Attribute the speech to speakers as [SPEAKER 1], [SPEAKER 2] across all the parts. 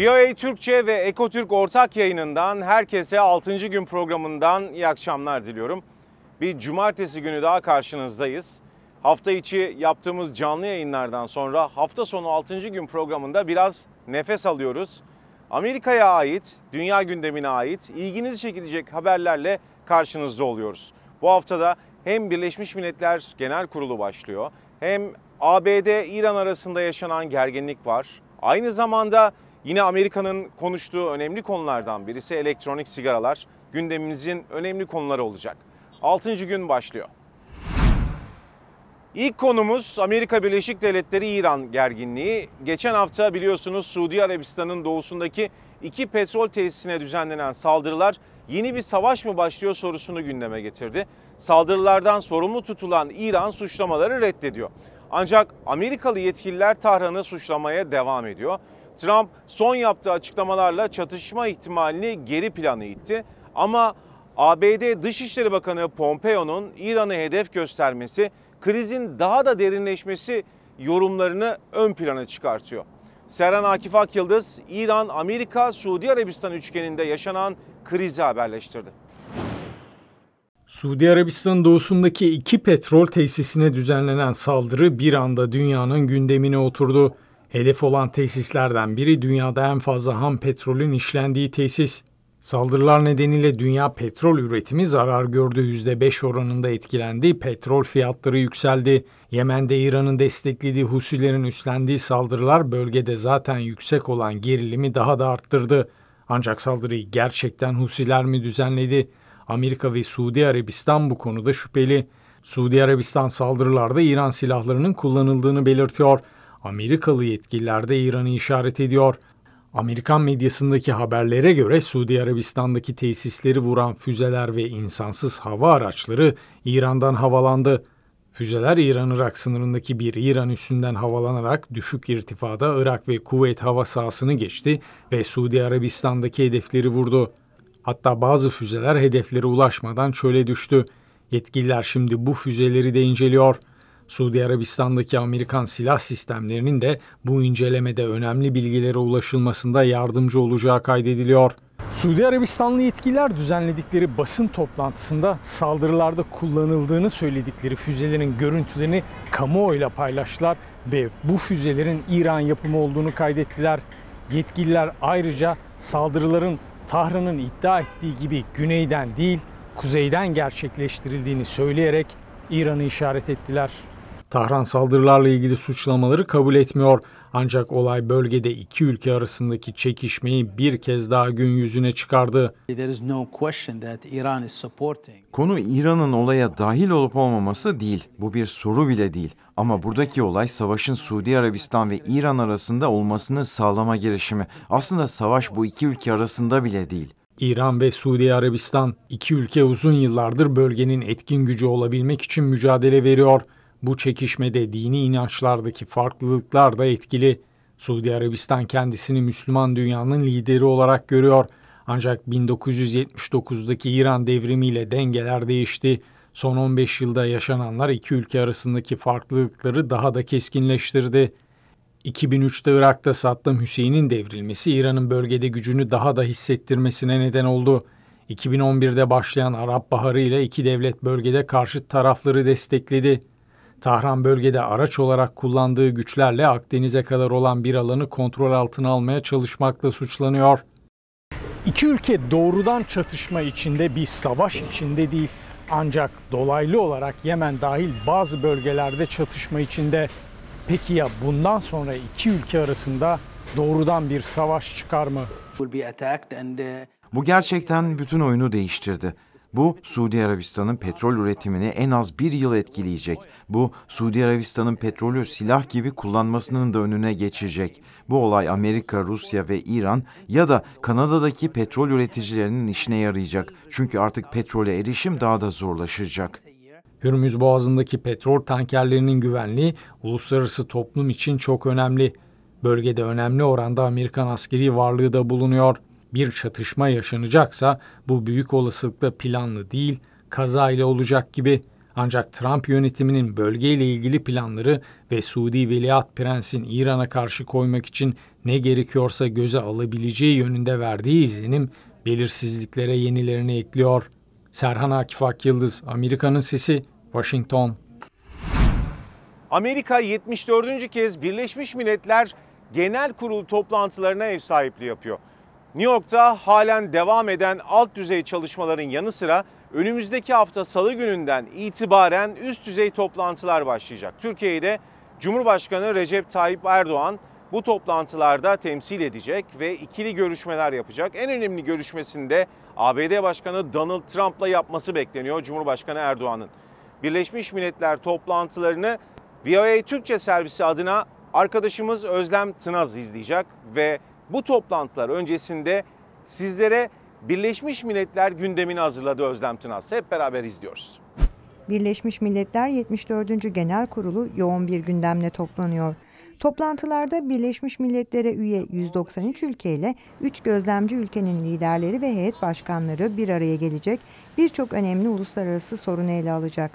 [SPEAKER 1] VOA Türkçe ve Ekotürk ortak yayınından herkese 6. gün programından iyi akşamlar diliyorum. Bir cumartesi günü daha karşınızdayız. Hafta içi yaptığımız canlı yayınlardan sonra hafta sonu 6. gün programında biraz nefes alıyoruz. Amerika'ya ait, dünya gündemine ait ilginizi çekilecek haberlerle karşınızda oluyoruz. Bu haftada hem Birleşmiş Milletler Genel Kurulu başlıyor hem ABD-İran arasında yaşanan gerginlik var. Aynı zamanda Yine Amerika'nın konuştuğu önemli konulardan birisi elektronik sigaralar gündemimizin önemli konuları olacak. 6. gün başlıyor. İlk konumuz Amerika Birleşik Devletleri İran gerginliği. Geçen hafta biliyorsunuz Suudi Arabistan'ın doğusundaki iki petrol tesisine düzenlenen saldırılar yeni bir savaş mı başlıyor sorusunu gündeme getirdi. Saldırılardan sorumlu tutulan İran suçlamaları reddediyor. Ancak Amerikalı yetkililer Tahran'ı suçlamaya devam ediyor. Trump son yaptığı açıklamalarla çatışma ihtimalini geri plana itti. Ama ABD Dışişleri Bakanı Pompeo'nun İran'ı hedef göstermesi krizin daha da derinleşmesi yorumlarını ön plana çıkartıyor. Seren Akif Ak İran, Amerika, Suudi Arabistan üçgeninde yaşanan krizi haberleştirdi.
[SPEAKER 2] Suudi Arabistan doğusundaki iki petrol tesisine düzenlenen saldırı bir anda dünyanın gündemine oturdu. Hedef olan tesislerden biri dünyada en fazla ham petrolün işlendiği tesis. Saldırılar nedeniyle dünya petrol üretimi zarar gördü. %5 oranında etkilendi. Petrol fiyatları yükseldi. Yemen'de İran'ın desteklediği Husilerin üstlendiği saldırılar bölgede zaten yüksek olan gerilimi daha da arttırdı. Ancak saldırıyı gerçekten Husiler mi düzenledi? Amerika ve Suudi Arabistan bu konuda şüpheli. Suudi Arabistan saldırılarda İran silahlarının kullanıldığını belirtiyor. Amerikalı yetkililer de İran'ı işaret ediyor. Amerikan medyasındaki haberlere göre Suudi Arabistan'daki tesisleri vuran füzeler ve insansız hava araçları İran'dan havalandı. Füzeler İran-Irak sınırındaki bir İran üssünden havalanarak düşük irtifada Irak ve Kuveyt hava sahasını geçti ve Suudi Arabistan'daki hedefleri vurdu. Hatta bazı füzeler hedeflere ulaşmadan çöle düştü. Yetkililer şimdi bu füzeleri de inceliyor. Suudi Arabistan'daki Amerikan silah sistemlerinin de bu incelemede önemli bilgilere ulaşılmasında yardımcı olacağı kaydediliyor. Suudi Arabistanlı yetkililer düzenledikleri basın toplantısında saldırılarda kullanıldığını söyledikleri füzelerin görüntülerini kamuoyuyla paylaştılar ve bu füzelerin İran yapımı olduğunu kaydettiler. Yetkililer ayrıca saldırıların Tahran'ın iddia ettiği gibi güneyden değil kuzeyden gerçekleştirildiğini söyleyerek İran'ı işaret ettiler. Tahran saldırılarla ilgili suçlamaları kabul etmiyor. Ancak olay bölgede iki ülke arasındaki çekişmeyi bir kez daha gün yüzüne çıkardı.
[SPEAKER 3] Konu İran'ın olaya dahil olup olmaması değil. Bu bir soru bile değil. Ama buradaki olay savaşın Suudi Arabistan ve İran arasında olmasını sağlama girişimi. Aslında savaş bu iki ülke arasında bile değil.
[SPEAKER 2] İran ve Suudi Arabistan iki ülke uzun yıllardır bölgenin etkin gücü olabilmek için mücadele veriyor. Bu çekişmede dini inançlardaki farklılıklar da etkili. Suudi Arabistan kendisini Müslüman dünyanın lideri olarak görüyor. Ancak 1979'daki İran devrimiyle dengeler değişti. Son 15 yılda yaşananlar iki ülke arasındaki farklılıkları daha da keskinleştirdi. 2003'te Irak'ta Saddam Hüseyin'in devrilmesi İran'ın bölgede gücünü daha da hissettirmesine neden oldu. 2011'de başlayan Arap Baharı ile iki devlet bölgede karşıt tarafları destekledi. Tahran bölgede araç olarak kullandığı güçlerle Akdeniz'e kadar olan bir alanı kontrol altına almaya çalışmakla suçlanıyor. İki ülke doğrudan çatışma içinde bir savaş içinde değil ancak dolaylı olarak Yemen dahil bazı bölgelerde çatışma içinde. Peki ya bundan sonra iki ülke arasında doğrudan bir savaş çıkar mı?
[SPEAKER 4] Uh,
[SPEAKER 3] Bu gerçekten bütün oyunu değiştirdi. Bu Suudi Arabistan'ın petrol üretimini en az bir yıl etkileyecek. Bu Suudi Arabistan'ın petrolü silah gibi kullanmasının da önüne geçecek. Bu olay Amerika, Rusya ve İran ya da Kanada'daki petrol üreticilerinin işine yarayacak. Çünkü artık petrole erişim daha da zorlaşacak.
[SPEAKER 2] Hürmüz Boğazı'ndaki petrol tankerlerinin güvenliği uluslararası toplum için çok önemli. Bölgede önemli oranda Amerikan askeri varlığı da bulunuyor bir çatışma yaşanacaksa bu büyük olasılıkla planlı değil, kazayla olacak gibi. Ancak Trump yönetiminin bölgeyle ilgili planları ve Suudi Veliaht Prens'in İran'a karşı koymak için ne gerekiyorsa göze alabileceği yönünde verdiği izlenim belirsizliklere yenilerini ekliyor. Serhan Akif Ak Yıldız, Amerika'nın Sesi, Washington.
[SPEAKER 1] Amerika 74. kez Birleşmiş Milletler Genel Kurulu toplantılarına ev sahipliği yapıyor. New York'ta halen devam eden alt düzey çalışmaların yanı sıra önümüzdeki hafta salı gününden itibaren üst düzey toplantılar başlayacak. Türkiye'de Cumhurbaşkanı Recep Tayyip Erdoğan bu toplantılarda temsil edecek ve ikili görüşmeler yapacak. En önemli görüşmesinde ABD Başkanı Donald Trump'la yapması bekleniyor Cumhurbaşkanı Erdoğan'ın. Birleşmiş Milletler toplantılarını VOA Türkçe servisi adına arkadaşımız Özlem Tınaz izleyecek ve bu toplantılar öncesinde sizlere Birleşmiş Milletler gündemini hazırladı Özlem Tınaz. Hep beraber izliyoruz.
[SPEAKER 5] Birleşmiş Milletler 74. Genel Kurulu yoğun bir gündemle toplanıyor. Toplantılarda Birleşmiş Milletler'e üye 193 ülkeyle 3 gözlemci ülkenin liderleri ve heyet başkanları bir araya gelecek, birçok önemli uluslararası sorunu ele alacak.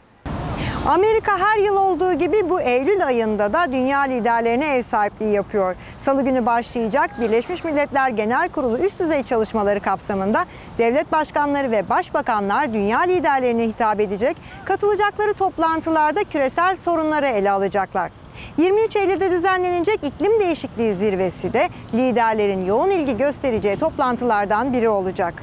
[SPEAKER 5] Amerika her yıl olduğu gibi bu Eylül ayında da dünya liderlerine ev sahipliği yapıyor. Salı günü başlayacak Birleşmiş Milletler Genel Kurulu üst düzey çalışmaları kapsamında devlet başkanları ve başbakanlar dünya liderlerine hitap edecek. Katılacakları toplantılarda küresel sorunları ele alacaklar. 23 Eylül'de düzenlenecek iklim değişikliği zirvesi de liderlerin yoğun ilgi göstereceği toplantılardan biri olacak.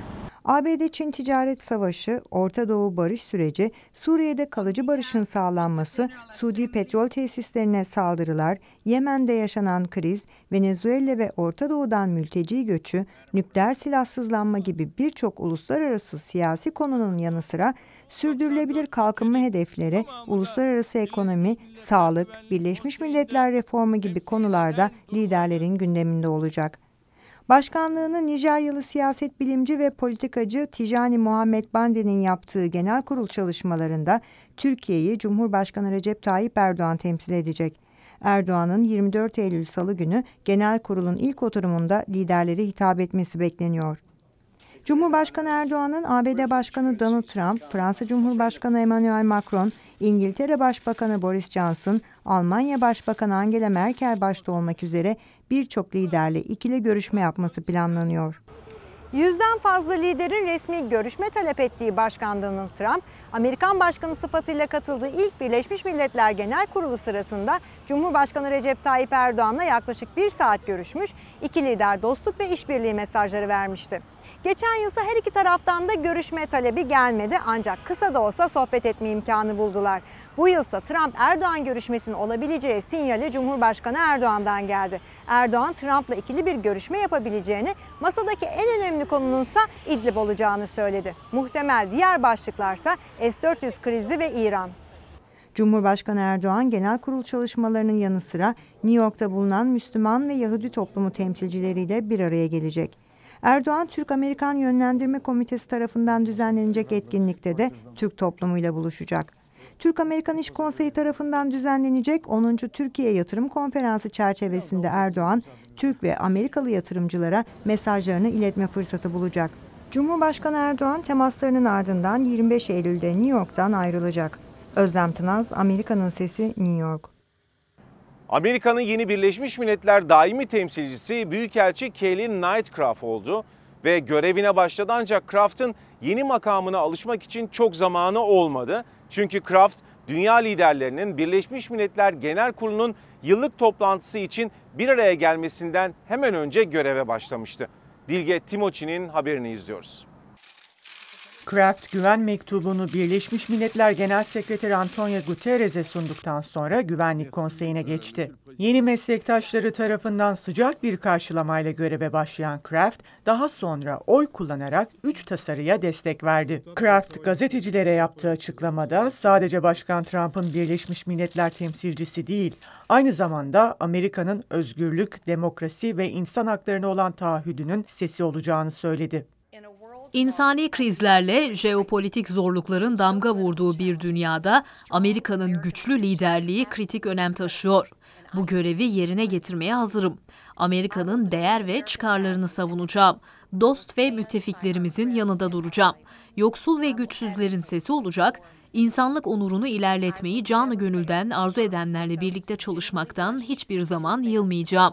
[SPEAKER 5] ABD-Çin ticaret savaşı, Orta Doğu barış süreci, Suriye'de kalıcı barışın sağlanması, Suudi petrol tesislerine saldırılar, Yemen'de yaşanan kriz, Venezuela ve Orta Doğu'dan mülteci göçü, nükleer silahsızlanma gibi birçok uluslararası siyasi konunun yanı sıra sürdürülebilir kalkınma hedefleri, uluslararası ekonomi, sağlık, Birleşmiş Milletler reformu gibi konularda liderlerin gündeminde olacak. Başkanlığını Nijeryalı siyaset bilimci ve politikacı Tijani Muhammed Bandi'nin yaptığı genel kurul çalışmalarında Türkiye'yi Cumhurbaşkanı Recep Tayyip Erdoğan temsil edecek. Erdoğan'ın 24 Eylül Salı günü genel kurulun ilk oturumunda liderlere hitap etmesi bekleniyor. Cumhurbaşkanı Erdoğan'ın ABD Başkanı Donald Trump, Fransa Cumhurbaşkanı Emmanuel Macron, İngiltere Başbakanı Boris Johnson, Almanya Başbakanı Angela Merkel başta olmak üzere birçok liderle ikili görüşme yapması planlanıyor. Yüzden fazla liderin resmi görüşme talep ettiği Başkan Donald Trump, Amerikan Başkanı sıfatıyla katıldığı ilk Birleşmiş Milletler Genel Kurulu sırasında Cumhurbaşkanı Recep Tayyip Erdoğan'la yaklaşık bir saat görüşmüş, iki lider dostluk ve işbirliği mesajları vermişti. Geçen yılsa her iki taraftan da görüşme talebi gelmedi ancak kısa da olsa sohbet etme imkanı buldular. Bu yılsa Trump-Erdoğan görüşmesinin olabileceği sinyali Cumhurbaşkanı Erdoğan'dan geldi. Erdoğan Trump'la ikili bir görüşme yapabileceğini, masadaki en önemli konununsa İdlib olacağını söyledi. Muhtemel diğer başlıklarsa S-400 krizi ve İran. Cumhurbaşkanı Erdoğan genel kurul çalışmalarının yanı sıra New York'ta bulunan Müslüman ve Yahudi toplumu temsilcileriyle bir araya gelecek. Erdoğan Türk-Amerikan Yönlendirme Komitesi tarafından düzenlenecek etkinlikte de Türk toplumuyla buluşacak. Türk-Amerikan İş Konseyi tarafından düzenlenecek 10. Türkiye Yatırım Konferansı çerçevesinde Erdoğan, Türk ve Amerikalı yatırımcılara mesajlarını iletme fırsatı bulacak. Cumhurbaşkanı Erdoğan temaslarının ardından 25 Eylül'de New York'tan ayrılacak. Özlem Tınaz, Amerika'nın Sesi, New York.
[SPEAKER 1] Amerika'nın yeni Birleşmiş Milletler daimi temsilcisi Büyükelçi Kelly Knightcraft oldu ve görevine başladı ancak Kraft'ın yeni makamına alışmak için çok zamanı olmadı. Çünkü Kraft dünya liderlerinin Birleşmiş Milletler Genel Kurulu'nun yıllık toplantısı için bir araya gelmesinden hemen önce göreve başlamıştı. Dilge Timoçin'in haberini izliyoruz.
[SPEAKER 6] Kraft güven mektubunu Birleşmiş Milletler Genel Sekreteri Antonio Guterres'e sunduktan sonra Güvenlik Konseyi'ne geçti. Yeni meslektaşları tarafından sıcak bir karşılamayla göreve başlayan Kraft, daha sonra oy kullanarak 3 tasarıya destek verdi. Kraft, gazetecilere yaptığı açıklamada sadece Başkan Trump'ın Birleşmiş Milletler temsilcisi değil, aynı zamanda Amerika'nın özgürlük, demokrasi ve insan haklarına olan taahhüdünün sesi olacağını söyledi.
[SPEAKER 4] İnsani krizlerle jeopolitik zorlukların damga vurduğu bir dünyada Amerika'nın güçlü liderliği kritik önem taşıyor. Bu görevi yerine getirmeye hazırım. Amerika'nın değer ve çıkarlarını savunacağım. Dost ve müttefiklerimizin yanında duracağım. Yoksul ve güçsüzlerin sesi olacak, İnsanlık onurunu ilerletmeyi canı gönülden arzu edenlerle birlikte çalışmaktan hiçbir zaman yılmayacağım.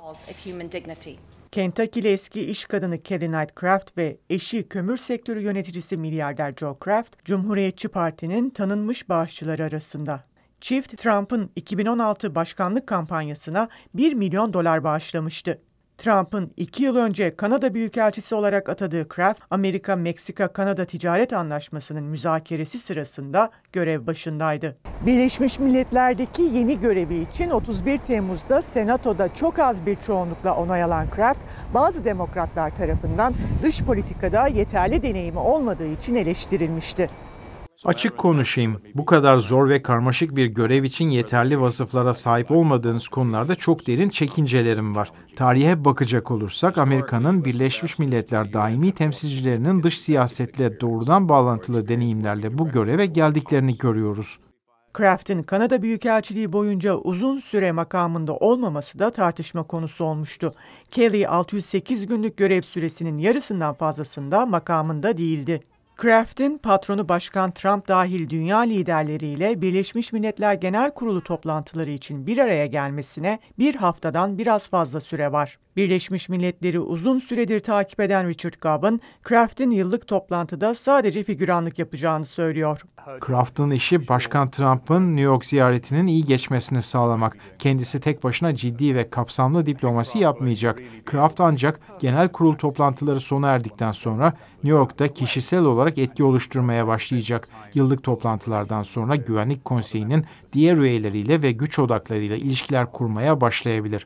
[SPEAKER 6] Kentucky'li eski iş kadını Kelly Knight Craft ve eşi kömür sektörü yöneticisi milyarder Joe Craft, Cumhuriyetçi Parti'nin tanınmış bağışçıları arasında. Çift, Trump'ın 2016 başkanlık kampanyasına 1 milyon dolar bağışlamıştı. Trump'ın iki yıl önce Kanada Büyükelçisi olarak atadığı Kraft, Amerika-Meksika-Kanada ticaret anlaşmasının müzakeresi sırasında görev başındaydı. Birleşmiş Milletler'deki yeni görevi için 31 Temmuz'da Senato'da çok az bir çoğunlukla onay alan Kraft, bazı demokratlar tarafından dış politikada yeterli deneyimi olmadığı için eleştirilmişti.
[SPEAKER 3] Açık konuşayım. Bu kadar zor ve karmaşık bir görev için yeterli vasıflara sahip olmadığınız konularda çok derin çekincelerim var. Tarihe bakacak olursak Amerika'nın Birleşmiş Milletler daimi temsilcilerinin dış siyasetle şey doğrudan bağlantılı deneyimlerle bu göreve geldiklerini görüyoruz.
[SPEAKER 6] Kraft'in Kanada Büyükelçiliği boyunca uzun süre makamında olmaması da tartışma konusu olmuştu. Kelly 608 günlük görev süresinin yarısından fazlasında makamında değildi. Kraft'in patronu Başkan Trump dahil dünya liderleriyle Birleşmiş Milletler Genel Kurulu toplantıları için bir araya gelmesine bir haftadan biraz fazla süre var. Birleşmiş Milletleri uzun süredir takip eden Richard Gabb'ın Kraft'in yıllık toplantıda sadece figüranlık yapacağını söylüyor.
[SPEAKER 3] Kraft'ın işi Başkan Trump'ın New York ziyaretinin iyi geçmesini sağlamak. Kendisi tek başına ciddi ve kapsamlı diplomasi yapmayacak. Kraft ancak genel kurul toplantıları sona erdikten sonra New York'ta kişisel olarak etki oluşturmaya başlayacak. Yıllık toplantılardan sonra Güvenlik Konseyi'nin diğer üyeleriyle ve güç odaklarıyla ilişkiler kurmaya başlayabilir.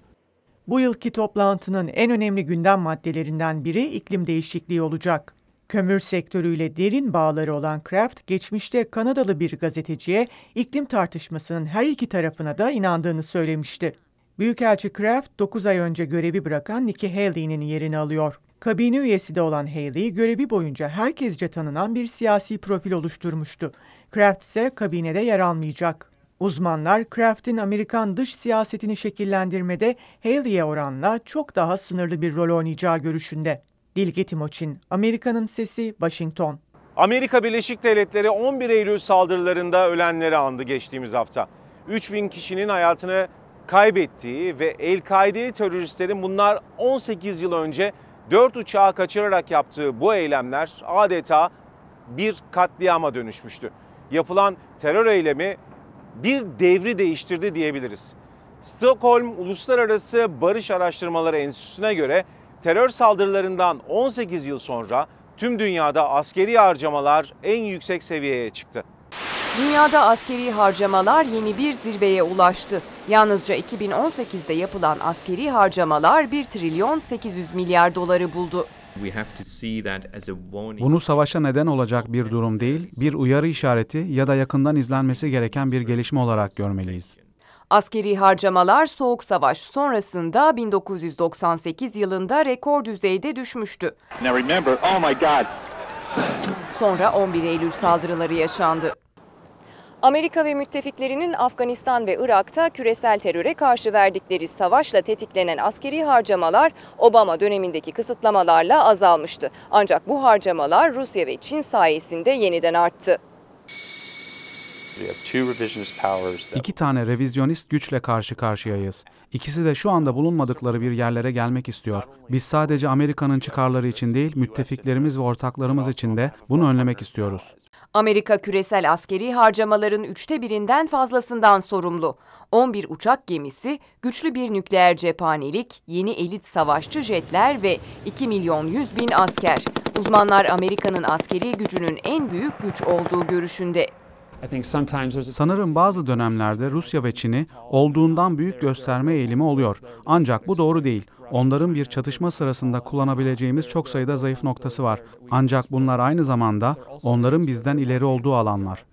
[SPEAKER 6] Bu yılki toplantının en önemli gündem maddelerinden biri iklim değişikliği olacak. Kömür sektörüyle derin bağları olan Kraft, geçmişte Kanadalı bir gazeteciye iklim tartışmasının her iki tarafına da inandığını söylemişti. Büyükelçi Kraft, 9 ay önce görevi bırakan Nikki Haley'nin yerini alıyor. Kabine üyesi de olan Haley, görevi boyunca herkesce tanınan bir siyasi profil oluşturmuştu. Kraft ise kabinede yer almayacak. Uzmanlar Kraft'in Amerikan dış siyasetini şekillendirmede Haley'e oranla çok daha sınırlı bir rol oynayacağı görüşünde. Dilge Timoçin, Amerika'nın Sesi, Washington.
[SPEAKER 1] Amerika Birleşik Devletleri 11 Eylül saldırılarında ölenleri andı geçtiğimiz hafta. 3000 kişinin hayatını kaybettiği ve El-Kaide teröristlerin bunlar 18 yıl önce 4 uçağı kaçırarak yaptığı bu eylemler adeta bir katliama dönüşmüştü. Yapılan terör eylemi bir devri değiştirdi diyebiliriz. Stockholm Uluslararası Barış Araştırmaları Enstitüsü'ne göre terör saldırılarından 18 yıl sonra tüm dünyada askeri harcamalar en yüksek seviyeye çıktı.
[SPEAKER 7] Dünyada askeri harcamalar yeni bir zirveye ulaştı. Yalnızca 2018'de yapılan askeri harcamalar 1 trilyon 800 milyar doları buldu.
[SPEAKER 8] Bunu savaşa neden olacak bir durum değil, bir uyarı işareti ya da yakından izlenmesi gereken bir gelişme olarak görmeliyiz.
[SPEAKER 7] Askeri harcamalar Soğuk Savaş sonrasında 1998 yılında rekor düzeyde düşmüştü. Oh Sonra 11 Eylül saldırıları yaşandı. Amerika ve müttefiklerinin Afganistan ve Irak'ta küresel teröre karşı verdikleri savaşla tetiklenen askeri harcamalar Obama dönemindeki kısıtlamalarla azalmıştı. Ancak bu harcamalar Rusya ve Çin sayesinde yeniden arttı.
[SPEAKER 9] İki
[SPEAKER 8] tane revizyonist güçle karşı karşıyayız. İkisi de şu anda bulunmadıkları bir yerlere gelmek istiyor. Biz sadece Amerika'nın çıkarları için değil, müttefiklerimiz ve ortaklarımız için de bunu önlemek istiyoruz.
[SPEAKER 7] Amerika küresel askeri harcamaların üçte birinden fazlasından sorumlu. 11 uçak gemisi, güçlü bir nükleer cephanelik, yeni elit savaşçı jetler ve 2 milyon 100 bin asker. Uzmanlar Amerika'nın askeri gücünün en büyük güç olduğu görüşünde.
[SPEAKER 8] Sanırım bazı dönemlerde Rusya ve Çin'i olduğundan büyük gösterme eğilimi oluyor. Ancak bu doğru değil. Onların bir çatışma sırasında kullanabileceğimiz çok sayıda zayıf noktası var. Ancak bunlar aynı zamanda onların bizden ileri olduğu alanlar.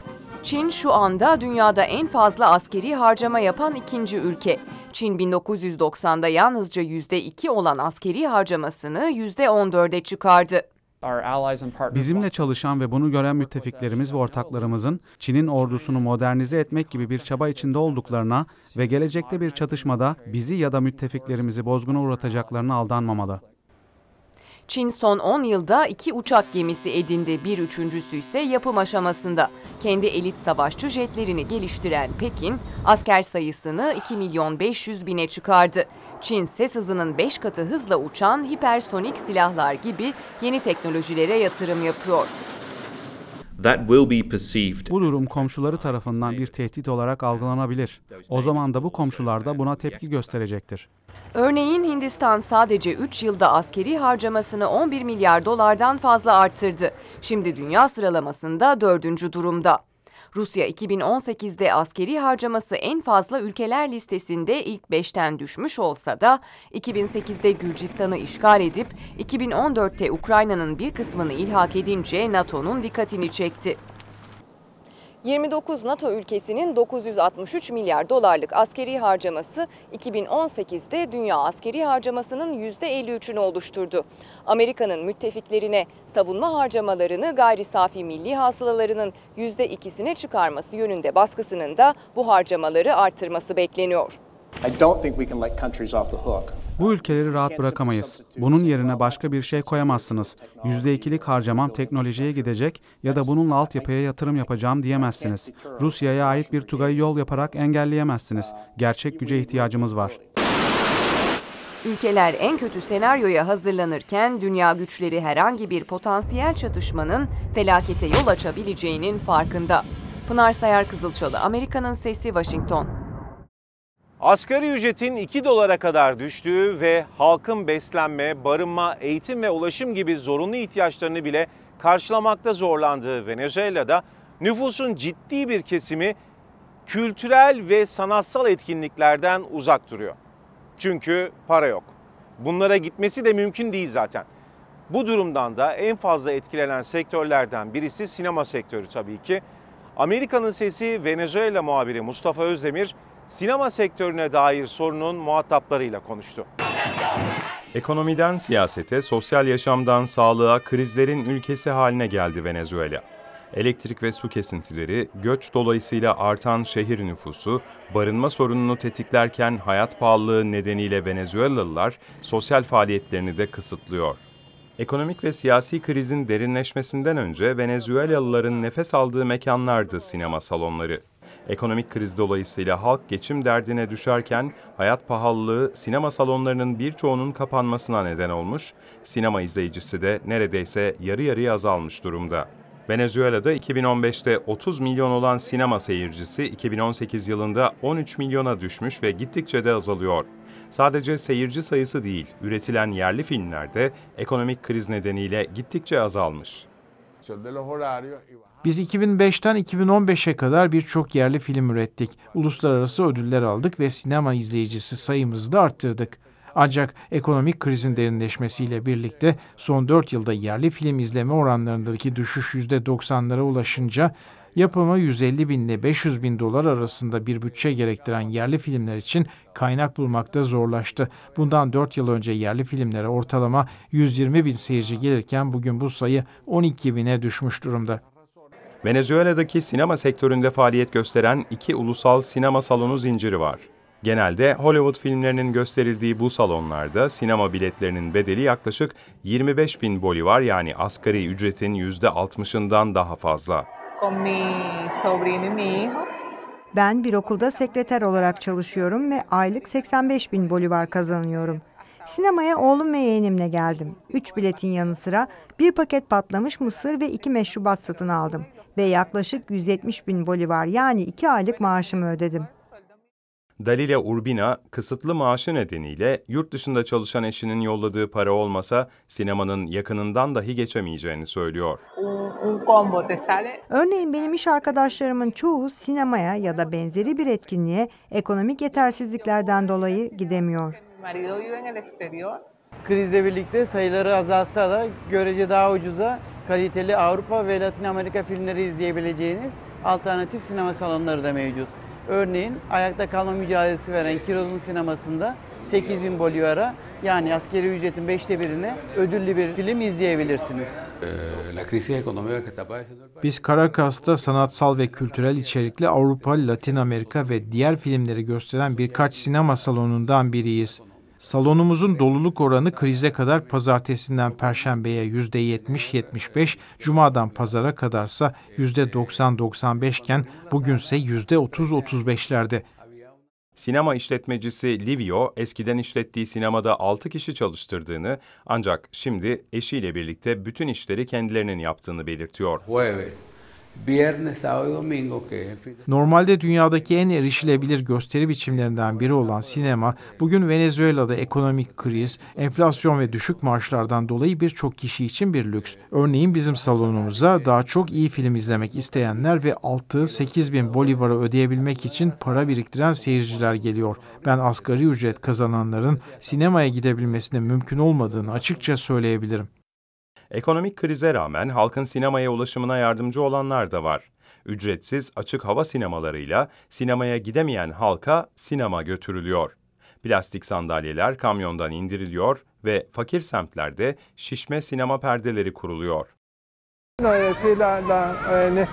[SPEAKER 7] Çin şu anda dünyada en fazla askeri harcama yapan ikinci ülke. Çin 1990'da yalnızca %2 olan askeri harcamasını %14'e çıkardı.
[SPEAKER 8] Bizimle çalışan ve bunu gören müttefiklerimiz ve ortaklarımızın Çin'in ordusunu modernize etmek gibi bir çaba içinde olduklarına ve gelecekte bir çatışmada bizi ya da müttefiklerimizi bozguna uğratacaklarına aldanmamalı.
[SPEAKER 7] Çin son 10 yılda iki uçak gemisi edindi, bir üçüncüsü ise yapım aşamasında. Kendi elit savaşçı jetlerini geliştiren Pekin, asker sayısını 2 milyon 500 bine çıkardı. Çin ses hızının 5 katı hızla uçan hipersonik silahlar gibi yeni teknolojilere yatırım yapıyor.
[SPEAKER 8] Bu durum komşuları tarafından bir tehdit olarak algılanabilir. O zaman da bu komşular da buna tepki gösterecektir.
[SPEAKER 7] Örneğin Hindistan sadece 3 yılda askeri harcamasını 11 milyar dolardan fazla arttırdı. Şimdi dünya sıralamasında 4. durumda. Rusya 2018'de askeri harcaması en fazla ülkeler listesinde ilk 5'ten düşmüş olsa da 2008'de Gürcistan'ı işgal edip 2014'te Ukrayna'nın bir kısmını ilhak edince NATO'nun dikkatini çekti. 29 NATO ülkesinin 963 milyar dolarlık askeri harcaması 2018'de dünya askeri harcamasının %53'ünü oluşturdu. Amerika'nın müttefiklerine savunma harcamalarını gayri safi milli hasılalarının %2'sine çıkarması yönünde baskısının da bu harcamaları artırması bekleniyor.
[SPEAKER 3] I don't think we can let countries off the hook.
[SPEAKER 8] Bu ülkeleri rahat bırakamayız. Bunun yerine başka bir şey koyamazsınız. Yüzde %2'lik harcamam teknolojiye gidecek ya da bununla altyapıya yatırım yapacağım diyemezsiniz. Rusya'ya ait bir tugayı yol yaparak engelleyemezsiniz. Uh, Gerçek güce ihtiyacımız var.
[SPEAKER 7] Ülkeler en kötü senaryoya hazırlanırken dünya güçleri herhangi bir potansiyel çatışmanın felakete yol açabileceğinin farkında. Pınar Sayar Kızılçalı, Amerika'nın Sesi, Washington.
[SPEAKER 1] Asgari ücretin 2 dolara kadar düştüğü ve halkın beslenme, barınma, eğitim ve ulaşım gibi zorunlu ihtiyaçlarını bile karşılamakta zorlandığı Venezuela'da nüfusun ciddi bir kesimi kültürel ve sanatsal etkinliklerden uzak duruyor. Çünkü para yok. Bunlara gitmesi de mümkün değil zaten. Bu durumdan da en fazla etkilenen sektörlerden birisi sinema sektörü tabii ki. Amerika'nın Sesi Venezuela muhabiri Mustafa Özdemir sinema sektörüne dair sorunun muhataplarıyla konuştu.
[SPEAKER 9] Ekonomiden siyasete, sosyal yaşamdan sağlığa krizlerin ülkesi haline geldi Venezuela. Elektrik ve su kesintileri, göç dolayısıyla artan şehir nüfusu, barınma sorununu tetiklerken hayat pahalılığı nedeniyle Venezuelalılar sosyal faaliyetlerini de kısıtlıyor. Ekonomik ve siyasi krizin derinleşmesinden önce Venezuelalıların nefes aldığı mekanlardı sinema salonları. Ekonomik kriz dolayısıyla halk geçim derdine düşerken hayat pahalılığı sinema salonlarının birçoğunun kapanmasına neden olmuş, sinema izleyicisi de neredeyse yarı yarıya azalmış durumda. Venezuela'da 2015'te 30 milyon olan sinema seyircisi 2018 yılında 13 milyona düşmüş ve gittikçe de azalıyor. Sadece seyirci sayısı değil, üretilen yerli filmler de ekonomik kriz nedeniyle gittikçe azalmış.
[SPEAKER 3] Biz 2005'ten 2015'e kadar birçok yerli film ürettik. Uluslararası ödüller aldık ve sinema izleyicisi sayımızı da arttırdık. Ancak ekonomik krizin derinleşmesiyle birlikte son 4 yılda yerli film izleme oranlarındaki düşüş %90'lara ulaşınca yapımı 150 bin ile 500 bin dolar arasında bir bütçe gerektiren yerli filmler için kaynak bulmakta zorlaştı. Bundan 4 yıl önce yerli filmlere ortalama 120 bin seyirci gelirken bugün bu sayı 12 bine düşmüş durumda.
[SPEAKER 9] Venezuela'daki sinema sektöründe faaliyet gösteren iki ulusal sinema salonu zinciri var. Genelde Hollywood filmlerinin gösterildiği bu salonlarda sinema biletlerinin bedeli yaklaşık 25 bin bolivar yani asgari ücretin %60'ından daha fazla.
[SPEAKER 5] E ben bir okulda sekreter olarak çalışıyorum ve aylık 85 bin bolivar kazanıyorum. Sinemaya oğlum ve yeğenimle geldim. Üç biletin yanı sıra bir paket patlamış mısır ve iki meşrubat satın aldım ve yaklaşık 170 bin bolivar yani iki aylık maaşımı ödedim.
[SPEAKER 9] Dalila Urbina, kısıtlı maaşı nedeniyle yurt dışında çalışan eşinin yolladığı para olmasa sinemanın yakınından dahi geçemeyeceğini söylüyor.
[SPEAKER 5] Örneğin benim iş arkadaşlarımın çoğu sinemaya ya da benzeri bir etkinliğe ekonomik yetersizliklerden dolayı gidemiyor.
[SPEAKER 3] Krizle birlikte sayıları azalsa da görece daha ucuza kaliteli Avrupa ve Latin Amerika filmleri izleyebileceğiniz alternatif sinema salonları da mevcut. Örneğin ayakta kalma mücadelesi veren Kiroz'un sinemasında 8000 bolivara yani askeri ücretin beşte birine ödüllü bir film izleyebilirsiniz.
[SPEAKER 8] Ee,
[SPEAKER 3] Biz Karakas'ta sanatsal ve kültürel içerikli Avrupa, Latin Amerika ve diğer filmleri gösteren birkaç sinema salonundan biriyiz. Salonumuzun doluluk oranı krize kadar pazartesinden perşembeye yüzde %70-75, cumadan pazara kadarsa yüzde %90-95 iken bugünse %30-35'lerde.
[SPEAKER 9] Sinema işletmecisi Livio, eskiden işlettiği sinemada 6 kişi çalıştırdığını ancak şimdi eşiyle birlikte bütün işleri kendilerinin yaptığını belirtiyor. Bu evet.
[SPEAKER 3] Normalde dünyadaki en erişilebilir gösteri biçimlerinden biri olan sinema, bugün Venezuela'da ekonomik kriz, enflasyon ve düşük maaşlardan dolayı birçok kişi için bir lüks. Örneğin bizim salonumuza daha çok iyi film izlemek isteyenler ve 6-8 bin bolivara ödeyebilmek için para biriktiren seyirciler geliyor. Ben asgari ücret kazananların sinemaya gidebilmesine mümkün olmadığını açıkça söyleyebilirim.
[SPEAKER 9] Ekonomik krize rağmen halkın sinemaya ulaşımına yardımcı olanlar da var. Ücretsiz açık hava sinemalarıyla sinemaya gidemeyen halka sinema götürülüyor. Plastik sandalyeler kamyondan indiriliyor ve fakir semtlerde şişme sinema perdeleri kuruluyor.
[SPEAKER 1] Eh,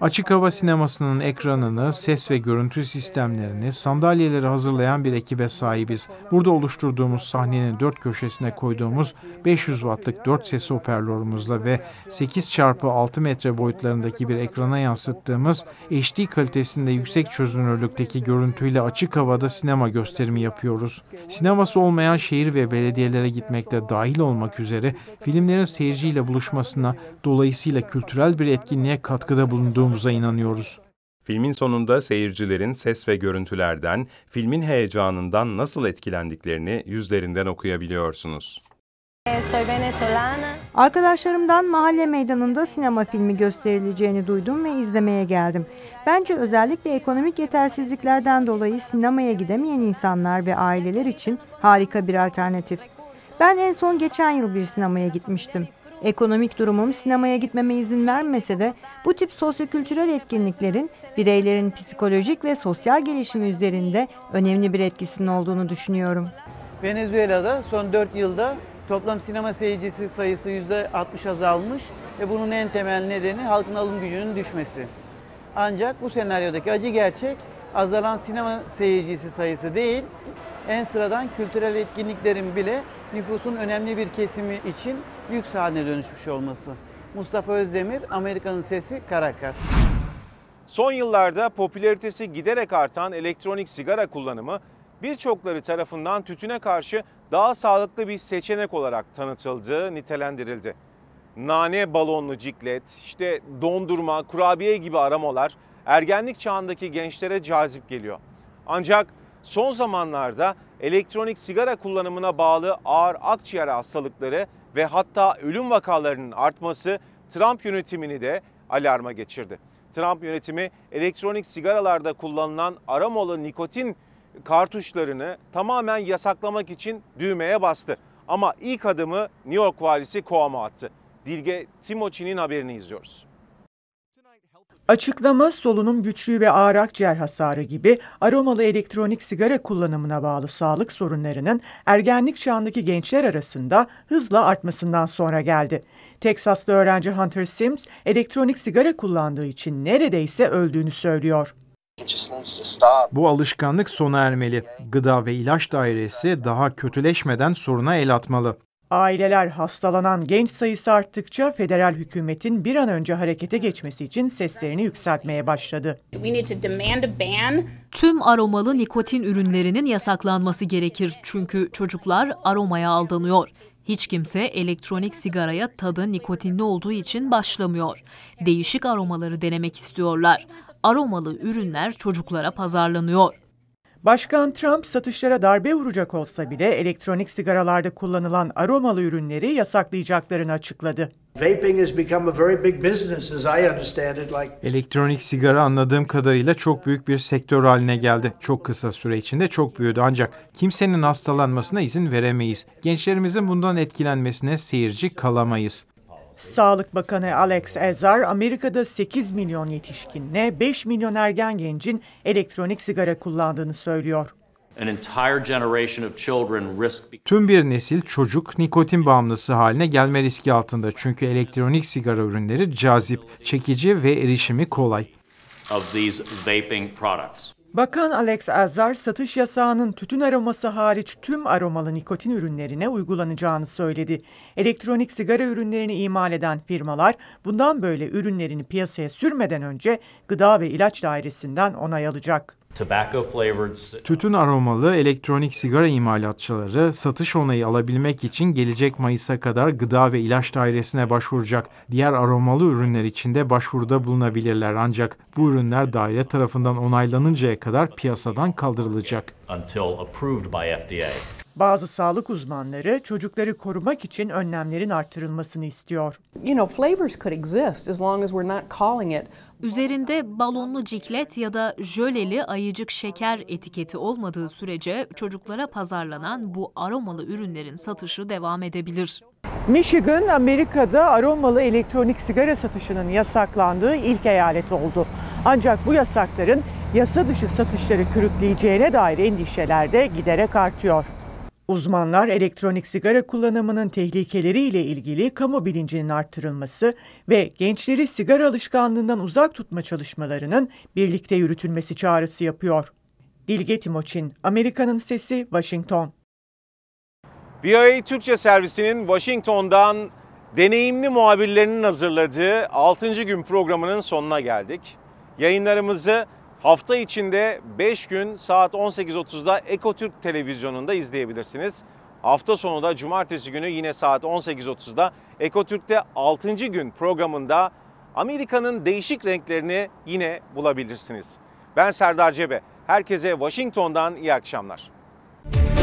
[SPEAKER 3] açık hava sinemasının ekranını, ses ve görüntü sistemlerini, sandalyeleri hazırlayan bir ekibe sahibiz. Burada oluşturduğumuz sahnenin dört köşesine koyduğumuz 500 wattlık dört ses hoparlörümüzle ve 8 çarpı 6 metre boyutlarındaki bir ekrana yansıttığımız HD kalitesinde yüksek çözünürlükteki görüntüyle açık havada sinema gösterimi yapıyoruz. Sineması olmayan şehir ve belediyelere gitmekte dahil olmak üzere filmlerin seyirciyle buluşması oluşmasına, dolayısıyla kültürel bir etkinliğe katkıda bulunduğumuza inanıyoruz.
[SPEAKER 9] Filmin sonunda seyircilerin ses ve görüntülerden, filmin heyecanından nasıl etkilendiklerini yüzlerinden okuyabiliyorsunuz.
[SPEAKER 5] Arkadaşlarımdan mahalle meydanında sinema filmi gösterileceğini duydum ve izlemeye geldim. Bence özellikle ekonomik yetersizliklerden dolayı sinemaya gidemeyen insanlar ve aileler için harika bir alternatif. Ben en son geçen yıl bir sinemaya gitmiştim. Ekonomik durumum sinemaya gitmeme izin vermese de bu tip sosyokültürel etkinliklerin bireylerin psikolojik ve sosyal gelişimi üzerinde önemli bir etkisinin olduğunu düşünüyorum.
[SPEAKER 3] Venezuela'da son 4 yılda toplam sinema seyircisi sayısı %60 azalmış ve bunun en temel nedeni halkın alım gücünün düşmesi. Ancak bu senaryodaki acı gerçek azalan sinema seyircisi sayısı değil, en sıradan kültürel etkinliklerin bile nüfusun önemli bir kesimi için
[SPEAKER 1] lüks haline dönüşmüş olması. Mustafa Özdemir, Amerika'nın Sesi, Caracas. Son yıllarda popülaritesi giderek artan elektronik sigara kullanımı birçokları tarafından tütüne karşı daha sağlıklı bir seçenek olarak tanıtıldı, nitelendirildi. Nane balonlu ciklet, işte dondurma, kurabiye gibi aromalar ergenlik çağındaki gençlere cazip geliyor. Ancak son zamanlarda elektronik sigara kullanımına bağlı ağır akciğer hastalıkları ve hatta ölüm vakalarının artması Trump yönetimini de alarma geçirdi. Trump yönetimi elektronik sigaralarda kullanılan aromalı nikotin kartuşlarını tamamen yasaklamak için düğmeye bastı. Ama ilk adımı New York valisi Cuomo attı. Dilge Timoçin'in haberini izliyoruz.
[SPEAKER 6] Açıklama solunum güçlüğü ve ağır akciğer hasarı gibi aromalı elektronik sigara kullanımına bağlı sağlık sorunlarının ergenlik çağındaki gençler arasında hızla artmasından sonra geldi. Teksaslı öğrenci Hunter Sims elektronik sigara kullandığı için neredeyse öldüğünü söylüyor.
[SPEAKER 3] Bu alışkanlık sona ermeli. Gıda ve ilaç dairesi daha kötüleşmeden soruna el atmalı.
[SPEAKER 6] Aileler hastalanan genç sayısı arttıkça federal hükümetin bir an önce harekete geçmesi için seslerini yükseltmeye başladı.
[SPEAKER 4] Tüm aromalı nikotin ürünlerinin yasaklanması gerekir çünkü çocuklar aromaya aldanıyor. Hiç kimse elektronik sigaraya tadı nikotinli olduğu için başlamıyor. Değişik aromaları denemek istiyorlar. Aromalı ürünler çocuklara pazarlanıyor. Başkan Trump
[SPEAKER 6] satışlara darbe vuracak olsa bile elektronik sigaralarda kullanılan aromalı ürünleri yasaklayacaklarını açıkladı.
[SPEAKER 3] Elektronik sigara anladığım kadarıyla çok büyük bir sektör haline geldi. Çok kısa süre içinde çok büyüdü ancak kimsenin hastalanmasına izin veremeyiz. Gençlerimizin bundan etkilenmesine seyirci kalamayız.
[SPEAKER 6] Sağlık Bakanı Alex Azar, Amerika'da 8 milyon yetişkinle 5 milyon ergen gencin elektronik sigara kullandığını söylüyor.
[SPEAKER 3] Tüm bir nesil çocuk nikotin bağımlısı haline gelme riski altında çünkü elektronik sigara ürünleri cazip, çekici ve erişimi kolay.
[SPEAKER 7] Of these vaping products.
[SPEAKER 6] Bakan Alex Azar, satış yasağının tütün aroması hariç tüm aromalı nikotin ürünlerine uygulanacağını söyledi. Elektronik sigara ürünlerini imal eden firmalar bundan böyle ürünlerini piyasaya sürmeden önce Gıda ve ilaç Dairesi'nden onay alacak.
[SPEAKER 3] Tütün aromalı elektronik sigara imalatçıları satış onayı alabilmek için gelecek Mayıs'a kadar Gıda ve ilaç Dairesi'ne başvuracak. Diğer aromalı ürünler için de başvuruda bulunabilirler ancak bu ürünler daire tarafından onaylanıncaya kadar piyasadan kaldırılacak.
[SPEAKER 6] Bazı sağlık uzmanları çocukları korumak için önlemlerin artırılmasını istiyor. You know, flavors could exist as long as we're not calling it
[SPEAKER 4] Üzerinde balonlu ciklet ya da jöleli ayıcık şeker etiketi olmadığı sürece çocuklara pazarlanan bu aromalı ürünlerin satışı devam edebilir.
[SPEAKER 6] Michigan, Amerika'da aromalı elektronik sigara satışının yasaklandığı ilk eyalet oldu. Ancak bu yasakların yasa dışı satışları kürükleyeceğine dair endişeler de giderek artıyor. Uzmanlar elektronik sigara kullanımının tehlikeleriyle ilgili kamu bilincinin arttırılması ve gençleri sigara alışkanlığından uzak tutma çalışmalarının birlikte yürütülmesi çağrısı yapıyor. Dilge Timoçin, Amerika'nın Sesi, Washington.
[SPEAKER 1] VOA Türkçe servisinin Washington'dan deneyimli muhabirlerinin hazırladığı 6. gün programının sonuna geldik. Yayınlarımızı Hafta içinde 5 gün saat 18.30'da Ekotürk televizyonunda izleyebilirsiniz. Hafta sonu da cumartesi günü yine saat 18.30'da Ekotürk'te 6. gün programında Amerika'nın değişik renklerini yine bulabilirsiniz. Ben Serdar Cebe. Herkese Washington'dan iyi akşamlar.